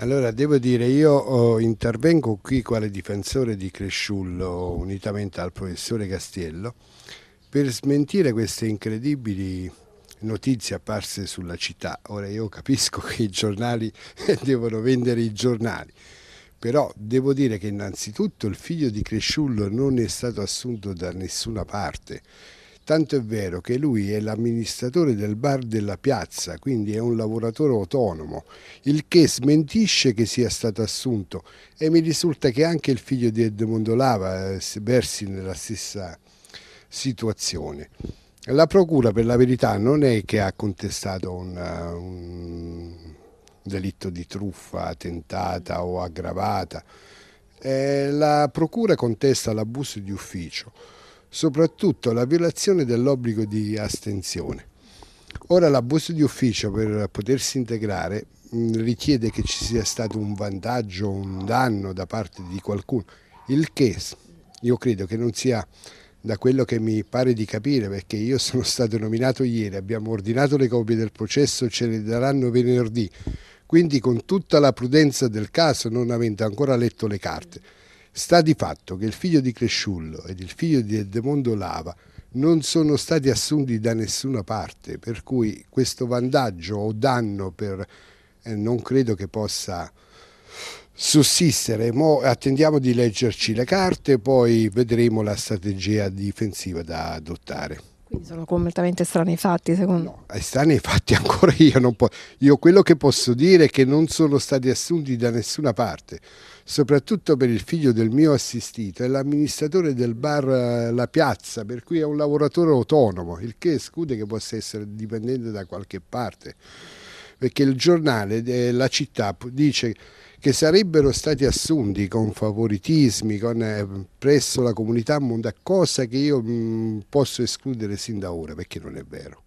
Allora, devo dire, io oh, intervengo qui quale difensore di Cresciullo, unitamente al professore Castiello, per smentire queste incredibili notizie apparse sulla città. Ora io capisco che i giornali devono vendere i giornali, però devo dire che innanzitutto il figlio di Cresciullo non è stato assunto da nessuna parte Tanto è vero che lui è l'amministratore del bar della piazza, quindi è un lavoratore autonomo, il che smentisce che sia stato assunto e mi risulta che anche il figlio di Edmondo Lava eh, versi nella stessa situazione. La procura per la verità non è che ha contestato una, eh, un delitto di truffa tentata o aggravata, eh, la procura contesta l'abuso di ufficio soprattutto la violazione dell'obbligo di astensione. Ora l'abuso di ufficio per potersi integrare mm, richiede che ci sia stato un vantaggio un danno da parte di qualcuno, il che io credo che non sia da quello che mi pare di capire, perché io sono stato nominato ieri, abbiamo ordinato le copie del processo, ce le daranno venerdì, quindi con tutta la prudenza del caso, non avendo ancora letto le carte. Sta di fatto che il figlio di Cresciullo ed il figlio di Edmondo Lava non sono stati assunti da nessuna parte, per cui questo vantaggio o danno per, eh, non credo che possa sussistere. Mo attendiamo di leggerci le carte, poi vedremo la strategia difensiva da adottare. Quindi sono completamente strani i fatti, secondo me. No, strani i fatti ancora io non posso. Io quello che posso dire è che non sono stati assunti da nessuna parte, soprattutto per il figlio del mio assistito, è l'amministratore del bar eh, La Piazza, per cui è un lavoratore autonomo, il che esclude che possa essere dipendente da qualche parte perché il giornale della città dice che sarebbero stati assunti con favoritismi con, eh, presso la comunità monda, cosa che io mh, mm, posso escludere sin da ora perché non è vero.